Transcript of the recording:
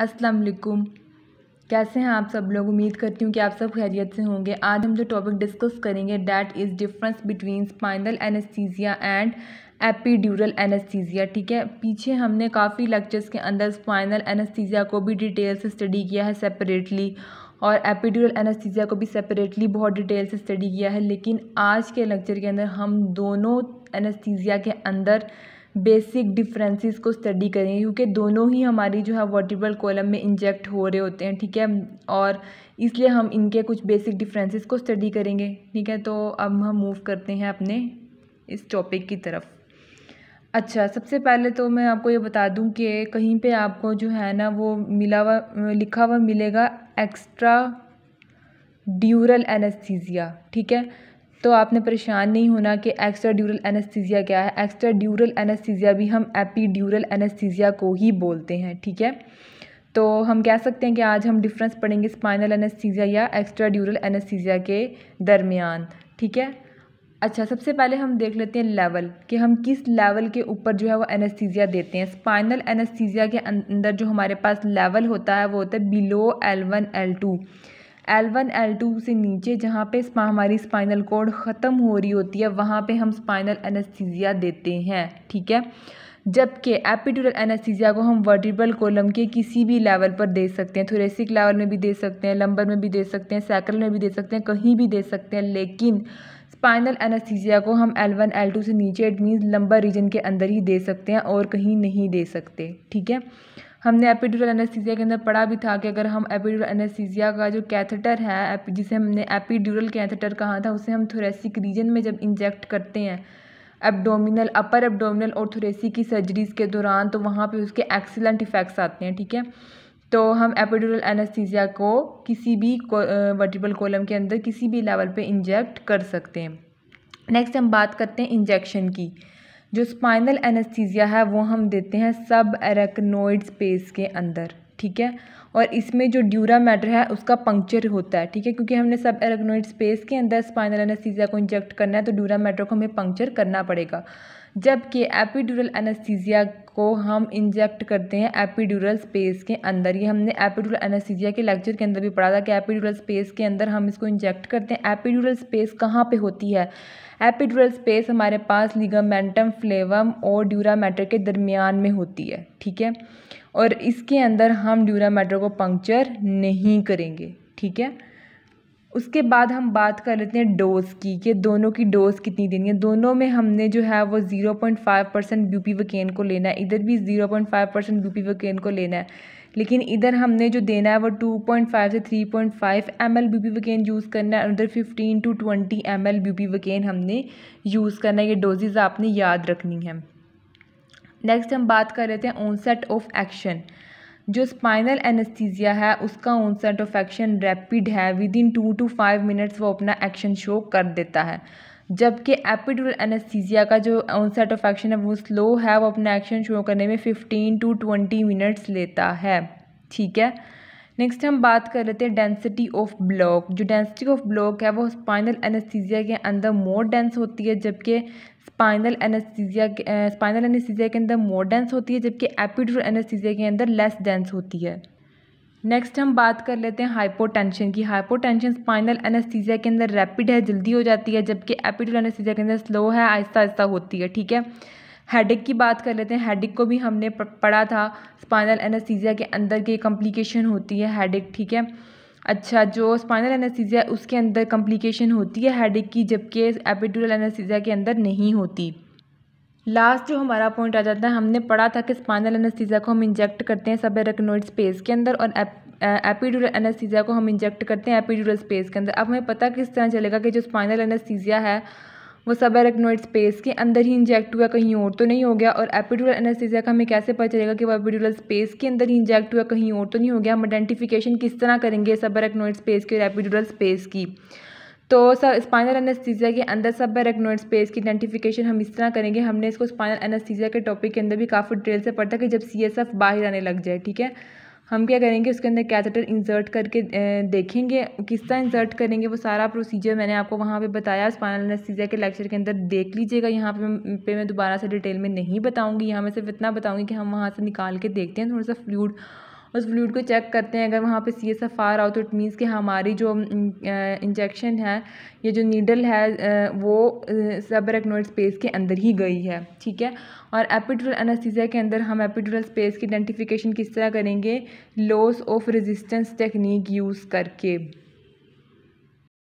अस्सलाम वालेकुम कैसे हैं आप सब लोग उम्मीद करती हूँ कि आप सब खैरियत से होंगे आज हम जो टॉपिक डिस्कस करेंगे that is difference between spinal anaesthesia and epidural anaesthesia ठीक है पीछे हमने काफ़ी लेक्चर्स के अंदर स्पाइनल एनेस्थीसिया को भी डिटेल से स्टडी किया है सेपरेटली और एपिड्यूरल एनेस्थीसिया को भी सेपरेटली बहुत डिटेल से स्टडी किया है लेकिन आज के लेक्चर के अंदर हम दोनों एनेस्थीसिया के अंदर बेसिक डिफरेंसेस को स्टडी करेंगे क्योंकि दोनों ही हमारी जो है वर्टिब्रल कॉलम में इंजेक्ट हो रहे होते हैं ठीक है और इसलिए हम इनके कुछ बेसिक डिफरेंसेस को स्टडी करेंगे ठीक है तो अब हम मूव करते हैं अपने इस टॉपिक की तरफ अच्छा सबसे पहले तो मैं आपको ये बता दूं कि कहीं पे आपको जो है ना वो मिला हुआ लिखा हुआ मिलेगा एक्स्ट्रा ड्यूरल एनेस्थीजिया ठीक है तो आपने परेशान नहीं होना कि एक्स्ट्रा ड्यूरल एनेस्थीजिया क्या है एक्स्ट्रा ड्यूरल एनेस्थीजिया भी हम एपीड्यूरल एनेस्थीजिया को ही बोलते हैं ठीक है तो हम कह सकते हैं कि आज हम डिफरेंस पढ़ेंगे स्पाइनल एनेस्थीजिया या एक्स्ट्रा ड्यूरल एनेस्थीजिया के दरमियान ठीक है अच्छा सबसे पहले हम देख लेते हैं लेवल कि हम किस लेवल के ऊपर जो है वो एनेस्थीजिया देते हैं स्पाइनल एनेस्थीजिया के अं-, अंदर जो हमारे पास लेवल होता है वो होता है below L one L two L one L two से नीचे जहाँ पे हमारी स्पाइनल कोड ख़त्म हो रही होती है वहाँ पे हम स्पाइनल एनेस्थीजिया देते हैं ठीक है जबकि एपिटूरल एनेस्थीजिया को हम वर्टिब्रल कोलम के किसी भी लेवल पर दे सकते हैं थोरेसिक लेवल में भी दे सकते हैं लंबर में भी दे सकते हैं साइकिल में भी दे सकते हैं कहीं भी दे सकते हैं लेकिन स्पाइनल एनेस्थीजिया को हम L1, L2 से नीचे इट मीन्स लंबर रीजन के अंदर ही दे सकते हैं और कहीं नहीं दे सकते ठीक है हमने एपिडुरल एनेस्थीसिया के अंदर पढ़ा भी था कि अगर हम एपिडुरल एनेस्थीसिया का जो कैथेटर है जिसे हमने एपिड्यूरल कैथेटर कहा था उसे हम थोरेसिक रीजन में जब इंजेक्ट करते हैं एब्डोमिनल अपर एब्डोमिनल और थोरेसी की सर्जरीज़ के दौरान तो वहाँ पर उसके एक्सीलेंट इफ़ेक्ट्स आते हैं ठीक है तो हम एपिडुरल एनेस्थीसिया को किसी भी वर्टिबल कॉलम के अंदर किसी भी लेवल पर इंजेक्ट कर सकते हैं नेक्स्ट हम बात करते हैं इंजेक्शन की जो स्पाइनल एनेस्थीसिया है वो हम देते हैं सब एरेक्नोइड स्पेस के अंदर ठीक है और इसमें जो ड्यूरा मैटर है उसका पंक्चर होता है ठीक है क्योंकि हमने सब एरेक्नोइड स्पेस के अंदर स्पाइनल एनेस्थीसिया को इंजेक्ट करना है तो ड्यूरा मैटर को हमें पंक्चर करना पड़ेगा जबकि एपीड्यूरल एनेस्थीसिया को हम इंजेक्ट करते हैं एपिड्यूरल स्पेस के अंदर ये हमने एपिड्यूरल एनेस्थीसिया के लेक्चर के अंदर भी पढ़ा था कि एपिड्यूरल स्पेस के अंदर हम इसको इंजेक्ट करते हैं एपिड्यूरल स्पेस कहाँ पे होती है एपिड्यूरल स्पेस हमारे पास लिगामेंटम फ्लेवम और ड्यूरा मैटर के दरमियान में होती है ठीक है और इसके अंदर हम ड्यूरा मैटर को पंक्चर नहीं करेंगे ठीक है उसके बाद हम बात कर लेते हैं डोज़ की कि दोनों की डोज़ कितनी देनी है दोनों में हमने जो है वो ज़ीरो पॉइंट फाइव परसेंट पी वकेन को लेना है इधर भी ज़ीरो पॉइंट फाइव परसेंट पी वकेन को लेना है लेकिन इधर हमने जो देना है वो टू पॉइंट फाइव से three point five M L पी वकेन यूज़ करना है उधर fifteen to twenty M L पी वकेन हमने यूज़ करना है ये डोजेज़ आपने याद रखनी है नेक्स्ट हम बात कर लेते हैं ऑनसेट ऑफ एक्शन जो स्पाइनल एनेस्थीजिया है उसका ऑनसेट ऑफ एक्शन रैपिड है within two to five minutes वो अपना एक्शन शो कर देता है जबकि एपिडुरल एनेस्थीजिया का जो ऑनसेट ऑफ एक्शन है वो स्लो है वो अपना एक्शन शो करने में फिफ्टीन टू ट्वेंटी मिनट्स लेता है ठीक है नेक्स्ट हम बात कर लेते हैं डेंसिटी ऑफ ब्लॉक जो डेंसिटी ऑफ ब्लॉक है वो स्पाइनल एनेस्थीजिया के अंदर मोर डेंस होती है जबकि स्पाइनल एनेस्थीजिया स्पाइनल एनेस्थीजिया के अंदर मोर डेंस होती है जबकि एपिड्यूरल एनेस्थीजिया के अंदर लेस डेंस होती है नेक्स्ट हम बात कर लेते हैं हाइपोटेंशन की हाइपोटेंशन स्पाइनल एनेस्थीजिया के अंदर रैपिड है जल्दी हो जाती है जबकि एपिड्यूल एनेस्थीजिया के अंदर स्लो है आहिस्ता आहिस्ता होती है ठीक है हेडेक की बात कर लेते हैं हेडेक को भी हमने पढ़ा था स्पाइनल एनेस्थीजिया के अंदर की कॉम्प्लिकेशन होती है हेडेक ठीक है अच्छा जो स्पाइनल एनेस्थीजिया उसके अंदर कम्प्लिकेशन होती है हेडेक की जबकि एपिटूरल एनेस्थीजिया के अंदर नहीं होती लास्ट जो हमारा पॉइंट आ जाता है हमने पढ़ा था कि स्पाइनल एनेस्थीजिया को हम इंजेक्ट करते हैं सब रेकनोइड स्पेस के अंदर और एप, एपिडूरल एनेस्थीसिया को हम इंजेक्ट करते हैं एपिडूरल स्पेस के अंदर अब हमें पता किस तरह चलेगा कि जो स्पाइनल एनेस्थीजिया है वो सब एरेक्नोइड स्पेस के अंदर ही इंजेक्ट हुआ कहीं और तो नहीं हो गया और एपिडुलर एनेस्थीसिया का हमें कैसे पता चलेगा कि वो एपिडुलर स्पेस के अंदर ही इंजेक्ट हुआ कहीं और तो नहीं हो गया हम आइडेंटिफिकेशन किस तरह करेंगे सब एरेक्नोइड स्पेस की और एपिडुलर स्पेस की तो सब स्पाइनल एनेस्थीसिया के अंदर सब एरेक्नोइड स्पेस की आइडेंटिफिकेशन हम इस तरह करेंगे हमने इसको स्पाइनल एनेस्थीसिया के टॉपिक के अंदर भी काफ़ी डिटेल से पढ़ा कि जब सी बाहर आने लग जाए ठीक है हम क्या करेंगे उसके अंदर कैथेटर इंसर्ट करके देखेंगे किस तरह इंसर्ट करेंगे वो सारा प्रोसीजर मैंने आपको वहाँ पे बताया स्पाइनल एनेस्थीसिया के लेक्चर के अंदर देख लीजिएगा यहाँ पे पे मैं दोबारा से डिटेल में नहीं बताऊँगी यहाँ मैं सिर्फ इतना बताऊँगी कि हम वहाँ से निकाल के देखते हैं थोड़ा सा फ्लूड उस फ्लूड को चेक करते हैं अगर वहाँ पे सी एस एफ रहा हो तो इट मीनस कि हमारी जो इंजेक्शन है ये जो नीडल है वो सब रेक्नोइड स्पेस के अंदर ही गई है ठीक है और एपिटुरल एनासीजा के अंदर हम एपिटुरल स्पेस की आइडेंटिफिकेशन किस तरह करेंगे loss of resistance technique use करके